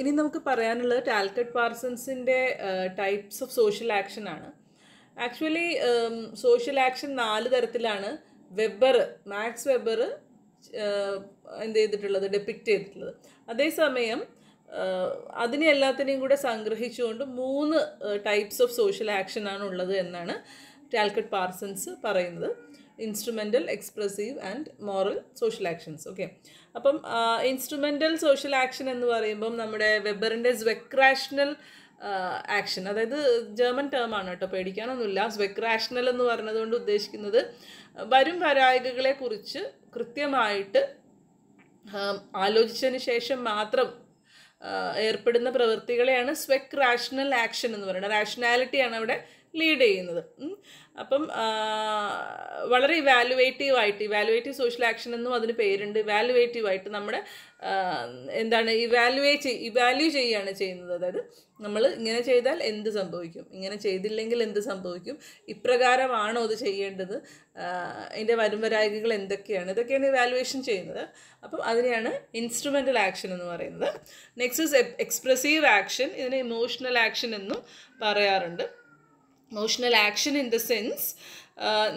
ഇനി നമുക്ക് പറയാനുള്ളത് ടാൽക്കറ്റ് പാർസൺസിൻ്റെ ടൈപ്സ് ഓഫ് സോഷ്യൽ ആക്ഷൻ ആണ് ആക്ച്വലി സോഷ്യൽ ആക്ഷൻ നാല് തരത്തിലാണ് വെബർ മാക്സ് വെബർ എന്ത് ചെയ്തിട്ടുള്ളത് ഡെപ്പിക്റ്റ് ചെയ്തിട്ടുള്ളത് അതേസമയം അതിനെ എല്ലാത്തിനെയും കൂടെ സംഗ്രഹിച്ചുകൊണ്ട് മൂന്ന് ടൈപ്സ് ഓഫ് സോഷ്യൽ ആക്ഷൻ ആണ് ഉള്ളത് എന്നാണ് ടാൽക്കറ്റ് പാർസൺസ് പറയുന്നത് instrumental expressive and moral social actions okay അപ്പം ഇൻസ്ട്രുമെൻ്റൽ സോഷ്യൽ ആക്ഷൻ എന്ന് പറയുമ്പം നമ്മുടെ വെബറിൻ്റെ സ്വെക്രാഷണൽ ആക്ഷൻ അതായത് ജർമ്മൻ ടേമാണ് കേട്ടോ പേടിക്കാനൊന്നുമില്ല സ്വെക്രാഷണൽ എന്ന് പറഞ്ഞതുകൊണ്ട് ഉദ്ദേശിക്കുന്നത് വരും വരായികകളെ കുറിച്ച് കൃത്യമായിട്ട് ആലോചിച്ചതിന് ശേഷം മാത്രം ഏർപ്പെടുന്ന പ്രവൃത്തികളെയാണ് സ്വെക് റാഷണൽ ആക്ഷൻ എന്ന് പറയുന്നത് റാഷണാലിറ്റിയാണ് അവിടെ ലീഡ് ചെയ്യുന്നത് അപ്പം വളരെ ഇവാലുവേറ്റീവ് ആയിട്ട് ഇവാലുവേറ്റീവ് സോഷ്യൽ ആക്ഷൻ എന്നും അതിന് പേരുണ്ട് ഇവാലുവേറ്റീവ് ആയിട്ട് നമ്മുടെ എന്താണ് ഇവാലുവേറ്റ് ഇവാല്യൂ ചെയ്യുകയാണ് ചെയ്യുന്നത് അതായത് നമ്മൾ ഇങ്ങനെ ചെയ്താൽ എന്ത് സംഭവിക്കും ഇങ്ങനെ ചെയ്തില്ലെങ്കിൽ എന്ത് സംഭവിക്കും ഇപ്രകാരമാണോ അത് ചെയ്യേണ്ടത് അതിൻ്റെ വരുംവരായികൾ എന്തൊക്കെയാണ് ഇതൊക്കെയാണ് ഇവാലുവേഷൻ ചെയ്യുന്നത് അപ്പം അതിനെയാണ് ഇൻസ്ട്രുമെൻ്റൽ ആക്ഷൻ എന്ന് പറയുന്നത് നെക്സ്റ്റ് എക്സ്പ്രസീവ് ആക്ഷൻ ഇതിനെ ഇമോഷണൽ ആക്ഷൻ എന്നും പറയാറുണ്ട് emotional action in the sense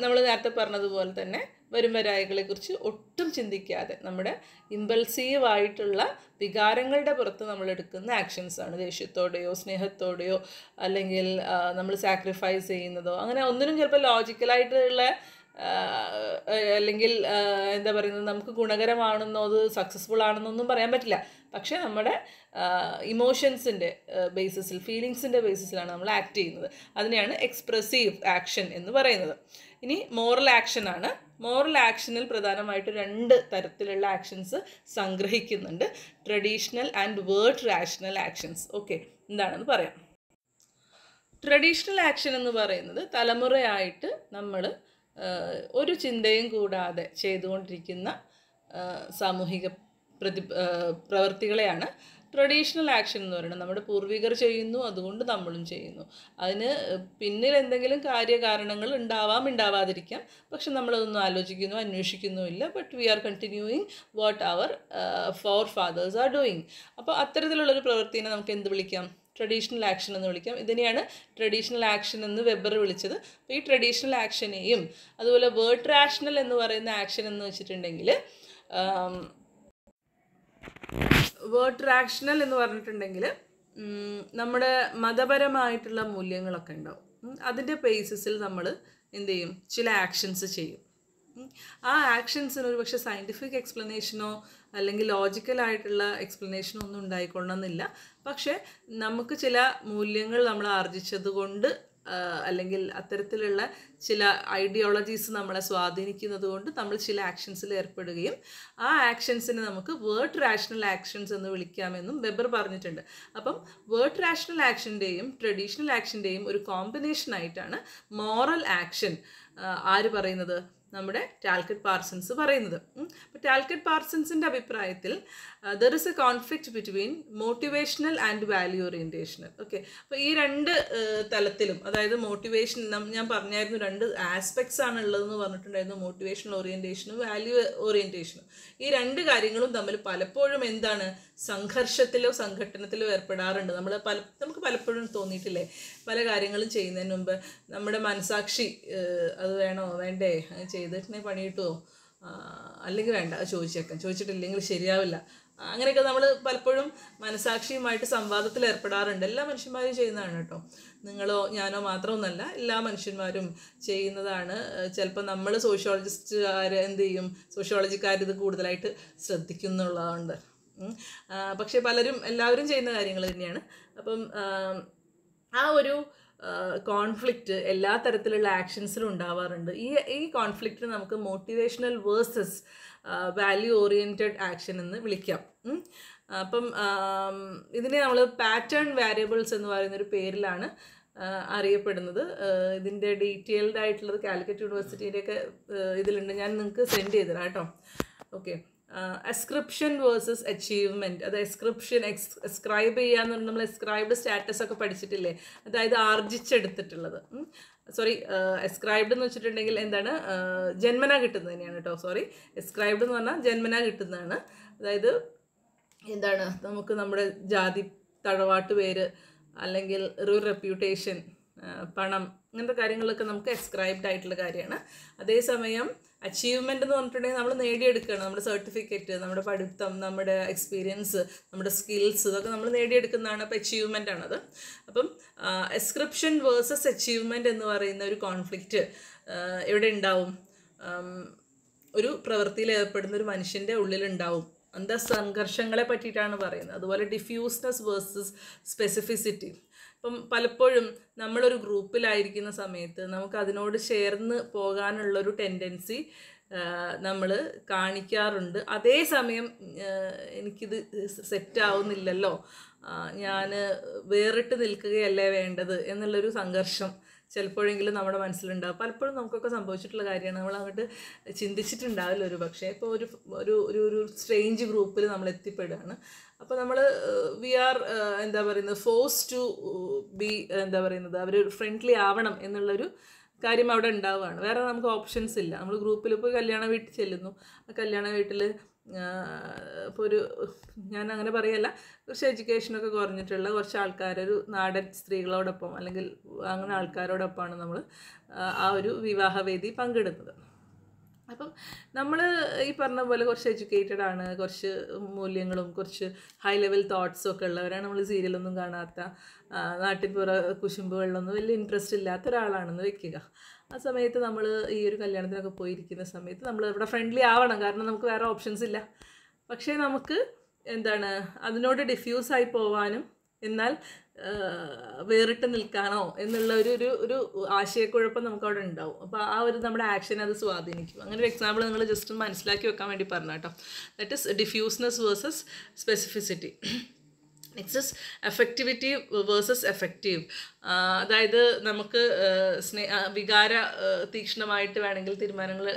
നമ്മൾ നേരത്തെ പറഞ്ഞതുപോലെ തന്നെ വരും വരായകളെക്കുറിച്ച് ഒട്ടും ചിന്തിക്കാതെ നമ്മുടെ ഇമ്പൾസീവായിട്ടുള്ള വികാരങ്ങളുടെ പുറത്ത് നമ്മൾ എടുക്കുന്ന ആക്ഷൻസാണ് ദേഷ്യത്തോടെയോ സ്നേഹത്തോടെയോ അല്ലെങ്കിൽ നമ്മൾ സാക്രിഫൈസ് ചെയ്യുന്നതോ അങ്ങനെ ഒന്നിനും ചിലപ്പോൾ ലോജിക്കലായിട്ടുള്ള അല്ലെങ്കിൽ എന്താ പറയുന്നത് നമുക്ക് ഗുണകരമാണെന്നോ അത് സക്സസ്ഫുൾ ആണെന്നൊന്നും പറയാൻ പറ്റില്ല പക്ഷേ നമ്മുടെ ഇമോഷൻസിൻ്റെ ബേസിസിൽ ഫീലിങ്സിൻ്റെ ബേസിസിലാണ് നമ്മൾ ആക്ട് ചെയ്യുന്നത് അതിനെയാണ് എക്സ്പ്രസീവ് ആക്ഷൻ എന്ന് പറയുന്നത് ഇനി മോറൽ ആക്ഷനാണ് മോറൽ ആക്ഷനിൽ പ്രധാനമായിട്ട് രണ്ട് തരത്തിലുള്ള ആക്ഷൻസ് സംഗ്രഹിക്കുന്നുണ്ട് traditional and wert rational actions okay എന്താണെന്ന് പറയാം ട്രഡീഷണൽ ആക്ഷൻ എന്ന് പറയുന്നത് തലമുറയായിട്ട് നമ്മൾ ഒരു ചിന്തയും കൂടാതെ ചെയ്തുകൊണ്ടിരിക്കുന്ന സാമൂഹിക പ്രതി പ്രവൃത്തികളെയാണ് ട്രഡീഷണൽ ആക്ഷൻ എന്ന് പറയുന്നത് നമ്മുടെ പൂർവികർ ചെയ്യുന്നു അതുകൊണ്ട് നമ്മളും ചെയ്യുന്നു അതിന് പിന്നിൽ എന്തെങ്കിലും കാര്യകാരണങ്ങൾ ഉണ്ടാവാം ഉണ്ടാവാതിരിക്കാം പക്ഷെ നമ്മളതൊന്നും ആലോചിക്കുന്നു അന്വേഷിക്കുന്നുമില്ല but we are continuing what our forefathers are doing അപ്പോൾ അത്തരത്തിലുള്ളൊരു പ്രവൃത്തിനെ നമുക്ക് എന്ത് വിളിക്കാം ട്രഡീഷണൽ ആക്ഷൻ എന്ന് വിളിക്കാം ഇതിനെയാണ് ട്രഡീഷണൽ ആക്ഷൻ എന്ന് വെബർ വിളിച്ചത് അപ്പോൾ ഈ ട്രഡീഷണൽ ആക്ഷനെയും അതുപോലെ വേർഡ് റാഷണൽ എന്ന് പറയുന്ന ആക്ഷൻ എന്ന് വെച്ചിട്ടുണ്ടെങ്കിൽ വേർഡ് റാഷണൽ എന്ന് പറഞ്ഞിട്ടുണ്ടെങ്കിൽ നമ്മുടെ മതപരമായിട്ടുള്ള മൂല്യങ്ങളൊക്കെ ഉണ്ടാവും അതിൻ്റെ ബേസിസിൽ നമ്മൾ എന്ത് ചെയ്യും ചില ആക്ഷൻസ് ചെയ്യും ആ ആക്ഷൻസിന് ഒരു പക്ഷേ സയൻറ്റിഫിക് എക്സ്പ്ലനേഷനോ അല്ലെങ്കിൽ ലോജിക്കലായിട്ടുള്ള എക്സ്പ്ലനേഷനോ ഒന്നും ഉണ്ടായിക്കൊള്ളണമെന്നില്ല പക്ഷേ നമുക്ക് ചില മൂല്യങ്ങൾ നമ്മൾ ആർജിച്ചത് കൊണ്ട് അല്ലെങ്കിൽ അത്തരത്തിലുള്ള ചില ഐഡിയോളജീസ് നമ്മളെ സ്വാധീനിക്കുന്നത് കൊണ്ട് നമ്മൾ ചില ആക്ഷൻസിൽ ഏർപ്പെടുകയും ആ ആക്ഷൻസിനെ നമുക്ക് വേർഡ് റാഷണൽ ആക്ഷൻസ് എന്ന് വിളിക്കാമെന്നും വെബർ പറഞ്ഞിട്ടുണ്ട് അപ്പം വേർഡ് റാഷണൽ ആക്ഷൻ്റെയും ട്രഡീഷണൽ ആക്ഷൻ്റെയും ഒരു കോമ്പിനേഷൻ ആയിട്ടാണ് മോറൽ ആക്ഷൻ ആര് പറയുന്നത് നമ്മുടെ ടാൽക്കറ്റ് പാർസൺസ് പറയുന്നത് അപ്പോൾ ടാൽക്കറ്റ് പാർസൺസിൻ്റെ അഭിപ്രായത്തിൽ there is a conflict between motivational and value orientational okay അപ്പോൾ ഈ രണ്ട് uh, തലത്തിലും അതായത് മോട്ടിവേഷൻ ഞാൻ പറഞ്ഞായിരുന്നു രണ്ട് ആസ്പെക്ട്സ് ആണ് ഉള്ളതെന്ന് പറഞ്ഞിട്ടുണ്ടായിരുന്നു മോട്ടിവേഷണൽ ഓറിയൻറ്റേഷനും വാല്യൂ ഓറിയൻറ്റേഷനും ഈ രണ്ട് കാര്യങ്ങളും തമ്മിൽ പലപ്പോഴും എന്താണ് സംഘർഷത്തിലോ സംഘട്ടനത്തിലോ ഏർപ്പെടാറുണ്ട് നമ്മൾ പല നമുക്ക് പലപ്പോഴും തോന്നിയിട്ടില്ലേ പല കാര്യങ്ങളും ചെയ്യുന്നതിന് മുമ്പ് നമ്മുടെ മനസാക്ഷി അത് വേണോ വേണ്ടേ ചെയ്തിട്ടുണ്ടെങ്കിൽ പണി കിട്ടുമോ അല്ലെങ്കിൽ വേണ്ട ചോദിച്ചേക്കാം ചോദിച്ചിട്ടില്ലെങ്കിൽ ശരിയാവില്ല അങ്ങനെയൊക്കെ നമ്മൾ പലപ്പോഴും മനസാക്ഷിയുമായിട്ട് സംവാദത്തിൽ ഏർപ്പെടാറുണ്ട് എല്ലാ മനുഷ്യന്മാരും ചെയ്യുന്നതാണ് കേട്ടോ നിങ്ങളോ ഞാനോ മാത്രമൊന്നല്ല എല്ലാ മനുഷ്യന്മാരും ചെയ്യുന്നതാണ് ചിലപ്പോൾ നമ്മൾ സോഷ്യോളജിസ്റ്റുകാർ എന്ത് ചെയ്യും സോഷ്യോളജിക്കാർ ഇത് കൂടുതലായിട്ട് ശ്രദ്ധിക്കുന്നുള്ളതുകൊണ്ട് പക്ഷേ പലരും എല്ലാവരും ചെയ്യുന്ന കാര്യങ്ങൾ തന്നെയാണ് അപ്പം ആ ഒരു കോൺഫ്ലിക്റ്റ് എല്ലാ തരത്തിലുള്ള ആക്ഷൻസിലും ഉണ്ടാവാറുണ്ട് ഈ ഈ കോൺഫ്ലിക്റ്റ് നമുക്ക് motivational versus value oriented action എന്ന് വിളിക്കാം അപ്പം ഇതിനെ നമ്മൾ പാറ്റേൺ വാരിയബിൾസ് എന്ന് പറയുന്നൊരു പേരിലാണ് അറിയപ്പെടുന്നത് ഇതിൻ്റെ ഡീറ്റെയിൽഡ് ആയിട്ടുള്ളത് കാലിക്കറ്റ് യൂണിവേഴ്സിറ്റിയുടെയൊക്കെ ഇതിലുണ്ട് ഞാൻ നിങ്ങൾക്ക് സെൻഡ് തരാം കേട്ടോ ഓക്കെ എസ്ക്രിപ്ഷൻ വേഴ്സസ് അച്ചീവ്മെൻറ്റ് അത് എസ്ക്രിപ്ഷൻ എക്സ് എസ്ക്രൈബ് ചെയ്യാന്ന് നമ്മൾ എസ്ക്രൈബ്ഡ് സ്റ്റാറ്റസ് ഒക്കെ പഠിച്ചിട്ടില്ലേ അതായത് ആർജിച്ചെടുത്തിട്ടുള്ളത് സോറി എസ്ക്രൈബ്ഡ് എന്ന് വെച്ചിട്ടുണ്ടെങ്കിൽ എന്താണ് ജന്മന കിട്ടുന്നത് തന്നെയാണ് കേട്ടോ സോറി എസ്ക്രൈബ്ഡ് എന്ന് പറഞ്ഞാൽ ജന്മന കിട്ടുന്നതാണ് അതായത് എന്താണ് നമുക്ക് നമ്മുടെ ജാതി തഴവാട്ട് പേര് അല്ലെങ്കിൽ ഒരു റെപ്യൂട്ടേഷൻ പണം അങ്ങനത്തെ കാര്യങ്ങളൊക്കെ നമുക്ക് എസ്ക്രൈബ്ഡ് ആയിട്ടുള്ള കാര്യമാണ് അതേസമയം അച്ചീവ്മെൻ്റ് എന്ന് പറഞ്ഞിട്ടുണ്ടെങ്കിൽ നമ്മൾ നേടിയെടുക്കുകയാണ് നമ്മുടെ സർട്ടിഫിക്കറ്റ് നമ്മുടെ പഠിത്തം നമ്മുടെ എക്സ്പീരിയൻസ് നമ്മുടെ സ്കിൽസ് ഇതൊക്കെ നമ്മൾ നേടിയെടുക്കുന്നതാണ് അപ്പോൾ അച്ചീവ്മെൻ്റ് ആണത് അപ്പം എസ്ക്രിപ്ഷൻ വേഴ്സസ് അച്ചീവ്മെൻ്റ് എന്ന് പറയുന്ന ഒരു കോൺഫ്ലിക്റ്റ് എവിടെ ഉണ്ടാവും ഒരു പ്രവൃത്തിയിൽ ഏർപ്പെടുന്ന ഒരു മനുഷ്യൻ്റെ ഉള്ളിലുണ്ടാവും എന്താ സംഘർഷങ്ങളെ പറ്റിയിട്ടാണ് പറയുന്നത് അതുപോലെ ഡിഫ്യൂസ്നെസ് വേഴ്സസ് സ്പെസിഫിസിറ്റി ഇപ്പം പലപ്പോഴും നമ്മളൊരു ഗ്രൂപ്പിലായിരിക്കുന്ന സമയത്ത് നമുക്ക് അതിനോട് ചേർന്ന് പോകാനുള്ളൊരു ടെൻഡൻസി നമ്മൾ കാണിക്കാറുണ്ട് അതേസമയം എനിക്കിത് സെറ്റ് ഞാൻ വേറിട്ട് നിൽക്കുകയല്ലേ വേണ്ടത് എന്നുള്ളൊരു സംഘർഷം ചിലപ്പോഴെങ്കിലും നമ്മുടെ മനസ്സിലുണ്ടാവും പലപ്പോഴും നമുക്കൊക്കെ സംഭവിച്ചിട്ടുള്ള കാര്യമാണ് നമ്മൾ അങ്ങോട്ട് ചിന്തിച്ചിട്ടുണ്ടാവില്ല ഒരു പക്ഷേ ഇപ്പോൾ ഒരു ഒരു ഒരു ഒരു സ്ട്രേഞ്ച് ഗ്രൂപ്പിൽ നമ്മൾ എത്തിപ്പെടുകയാണ് അപ്പോൾ നമ്മൾ വി ആർ എന്താ പറയുന്നത് ഫോഴ്സ് ടു ബി എന്താ പറയുന്നത് അവർ ഫ്രണ്ട്ലി ആവണം എന്നുള്ളൊരു കാര്യം അവിടെ ഉണ്ടാവുകയാണ് വേറെ നമുക്ക് ഓപ്ഷൻസ് ഇല്ല നമ്മൾ ഗ്രൂപ്പിൽ ഇപ്പോൾ കല്യാണ വീട്ടിൽ ചെല്ലുന്നു ആ കല്യാണ വീട്ടിൽ ഇപ്പോൾ ഒരു ഞാൻ അങ്ങനെ പറയല്ല കുറച്ച് എഡ്യൂക്കേഷനൊക്കെ കുറഞ്ഞിട്ടുള്ള കുറച്ച് ആൾക്കാർ ഒരു നാടൻ സ്ത്രീകളോടൊപ്പം അല്ലെങ്കിൽ അങ്ങനെ ആൾക്കാരോടൊപ്പമാണ് നമ്മൾ ആ ഒരു വിവാഹവേദി പങ്കിടുന്നത് അപ്പം നമ്മൾ ഈ പറഞ്ഞ പോലെ കുറച്ച് എഡ്യൂക്കേറ്റഡ് ആണ് കുറച്ച് മൂല്യങ്ങളും കുറച്ച് ഹൈ ലെവൽ തോട്ട്സും ഒക്കെ ഉള്ളവരാണ് നമ്മൾ സീരിയലൊന്നും കാണാത്ത നാട്ടിൽ പുറ കുശുമ്പുകളിലൊന്നും വലിയ ഇൻട്രസ്റ്റ് ഇല്ലാത്ത ഒരാളാണെന്ന് വെക്കുക ആ സമയത്ത് നമ്മൾ ഈ ഒരു കല്യാണത്തിനൊക്കെ പോയിരിക്കുന്ന സമയത്ത് നമ്മൾ ഇവിടെ ഫ്രണ്ട്ലി ആവണം കാരണം നമുക്ക് വേറെ ഓപ്ഷൻസ് ഇല്ല പക്ഷേ നമുക്ക് എന്താണ് അതിനോട് ഡിഫ്യൂസായി പോവാനും എന്നാൽ വേറിട്ട് നിൽക്കാനോ എന്നുള്ള ഒരു ഒരു ഒരു ആശയക്കുഴപ്പം നമുക്ക് അവിടെ ഉണ്ടാവും അപ്പോൾ ആ ഒരു നമ്മുടെ ആക്ഷൻ അത് സ്വാധീനിക്കും അങ്ങനെ ഒരു എക്സാമ്പിൾ നിങ്ങൾ ജസ്റ്റ് ഒന്ന് മനസ്സിലാക്കി വെക്കാൻ വേണ്ടി പറഞ്ഞു കേട്ടോ that is diffuseness versus specificity next is affectivity versus affective അതായത് നമുക്ക് സ്നേ വികാര തീക്ഷ്ണമായിട്ട് വേണമെങ്കിൽ തീരുമാനങ്ങൾ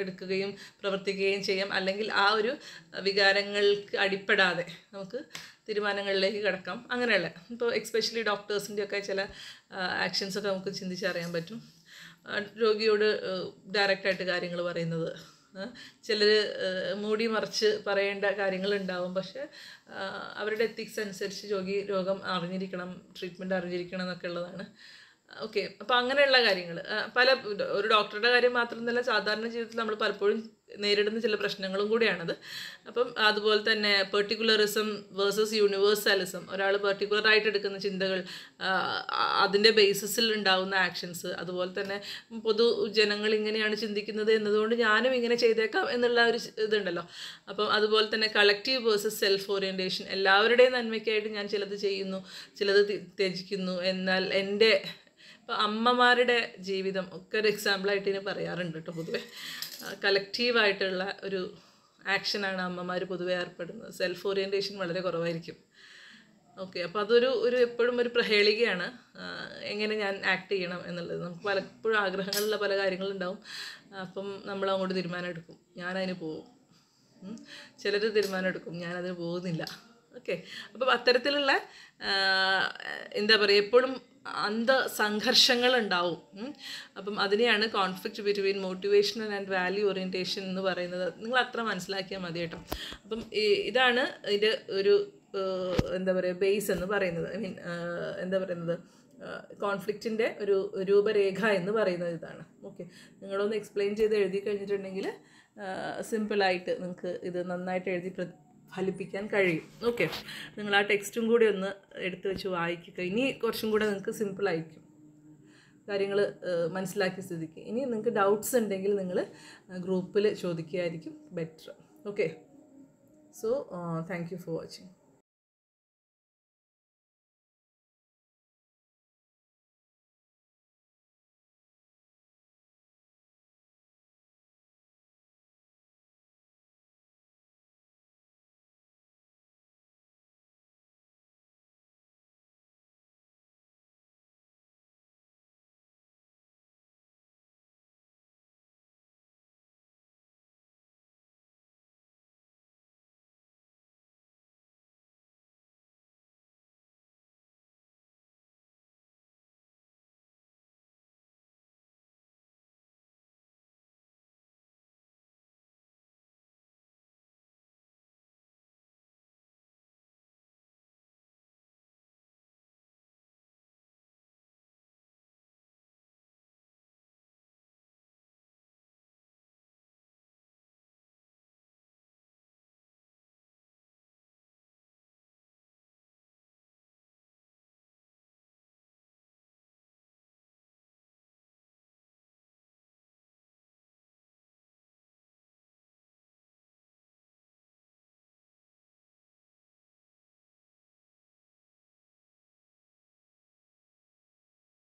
എടുക്കുകയും പ്രവർത്തിക്കുകയും ചെയ്യാം അല്ലെങ്കിൽ ആ ഒരു വികാരങ്ങൾക്ക് അടിപ്പെടാതെ നമുക്ക് തീരുമാനങ്ങളിലേക്ക് കിടക്കാം അങ്ങനെയുള്ള ഇപ്പോൾ എക്സ്പെഷ്യലി ഒക്കെ ചില ആക്ഷൻസൊക്കെ നമുക്ക് ചിന്തിച്ചറിയാൻ പറ്റും രോഗിയോട് ഡയറക്റ്റായിട്ട് കാര്യങ്ങൾ പറയുന്നത് ചിലർ മൂടി മറിച്ച് പറയേണ്ട കാര്യങ്ങളുണ്ടാവും പക്ഷേ അവരുടെ എത്തിക്സ് അനുസരിച്ച് രോഗി രോഗം അറിഞ്ഞിരിക്കണം ട്രീറ്റ്മെൻറ്റ് അറിഞ്ഞിരിക്കണം എന്നൊക്കെ ഉള്ളതാണ് ഓക്കെ അപ്പം അങ്ങനെയുള്ള കാര്യങ്ങൾ പല ഒരു ഡോക്ടറുടെ കാര്യം മാത്രമല്ല സാധാരണ ജീവിതത്തിൽ നമ്മൾ പലപ്പോഴും നേരിടുന്ന ചില പ്രശ്നങ്ങളും കൂടിയാണത് അപ്പം അതുപോലെ തന്നെ പെർട്ടിക്കുലറിസം വേഴ്സസ് യൂണിവേഴ്സാലിസം ഒരാൾ പെർട്ടിക്കുലറായിട്ട് എടുക്കുന്ന ചിന്തകൾ അതിൻ്റെ ബേസിസിൽ ഉണ്ടാകുന്ന ആക്ഷൻസ് അതുപോലെ തന്നെ പൊതു ജനങ്ങൾ ഇങ്ങനെയാണ് ചിന്തിക്കുന്നത് എന്നതുകൊണ്ട് ഞാനും ഇങ്ങനെ ചെയ്തേക്കാം എന്നുള്ള ഒരു ഇതുണ്ടല്ലോ അപ്പം അതുപോലെ തന്നെ കളക്റ്റീവ് വേഴ്സസ് സെൽഫ് ഓറിയൻറ്റേഷൻ എല്ലാവരുടെയും നന്മയ്ക്കായിട്ട് ഞാൻ ചിലത് ചെയ്യുന്നു ചിലത് ത്യജിക്കുന്നു എന്നാൽ എൻ്റെ അപ്പോൾ അമ്മമാരുടെ ജീവിതം ഒക്കെ ഒരു എക്സാമ്പിളായിട്ട് ഇനി പറയാറുണ്ട് കേട്ടോ പൊതുവേ കലക്റ്റീവായിട്ടുള്ള ഒരു ആക്ഷനാണ് അമ്മമാർ പൊതുവെ ഏർപ്പെടുന്നത് സെൽഫ് ഓറിയൻറ്റേഷൻ വളരെ കുറവായിരിക്കും ഓക്കെ അപ്പോൾ അതൊരു ഒരു എപ്പോഴും ഒരു പ്രഹേളികയാണ് എങ്ങനെ ഞാൻ ആക്ട് ചെയ്യണം എന്നുള്ളത് നമുക്ക് പലപ്പോഴും ആഗ്രഹങ്ങളുള്ള പല കാര്യങ്ങളുണ്ടാവും അപ്പം നമ്മൾ അങ്ങോട്ട് തീരുമാനം എടുക്കും ഞാനതിന് പോകും ചിലർ തീരുമാനം എടുക്കും ഞാനതിന് പോകുന്നില്ല ഓക്കെ അപ്പം അത്തരത്തിലുള്ള എന്താ പറയുക എപ്പോഴും അന്ത സംഘർഷങ്ങൾ ഉണ്ടാവും അപ്പം അതിനെയാണ് conflict between motivational and value orientation എന്ന് പറയുന്നത് നിങ്ങൾ അത്ര മനസ്സിലാക്കിയാൽ മതി കേട്ടോ അപ്പം ഇതാണ് ഇതിൻ്റെ ഒരു എന്താ പറയുക ബേസ് എന്ന് പറയുന്നത് ഐ മീൻ എന്താ പറയുന്നത് കോൺഫ്ലിക്റ്റിൻ്റെ ഒരു രൂപരേഖ എന്ന് പറയുന്നത് ഇതാണ് ഓക്കെ നിങ്ങളൊന്ന് എക്സ്പ്ലെയിൻ ചെയ്ത് എഴുതി കഴിഞ്ഞിട്ടുണ്ടെങ്കിൽ സിമ്പിളായിട്ട് നിങ്ങൾക്ക് ഇത് നന്നായിട്ട് എഴുതി ഫലിപ്പിക്കാൻ കഴിയും ഓക്കെ നിങ്ങൾ ആ ടെക്സ്റ്റും കൂടി ഒന്ന് എടുത്തു വെച്ച് വായിക്കുക ഇനി കുറച്ചും കൂടെ നിങ്ങൾക്ക് സിമ്പിളായിരിക്കും കാര്യങ്ങൾ മനസ്സിലാക്കിയ സ്ഥിതിക്ക് ഇനി നിങ്ങൾക്ക് ഡൗട്ട്സ് ഉണ്ടെങ്കിൽ നിങ്ങൾ ഗ്രൂപ്പിൽ ചോദിക്കുകയായിരിക്കും better okay so thank you for watching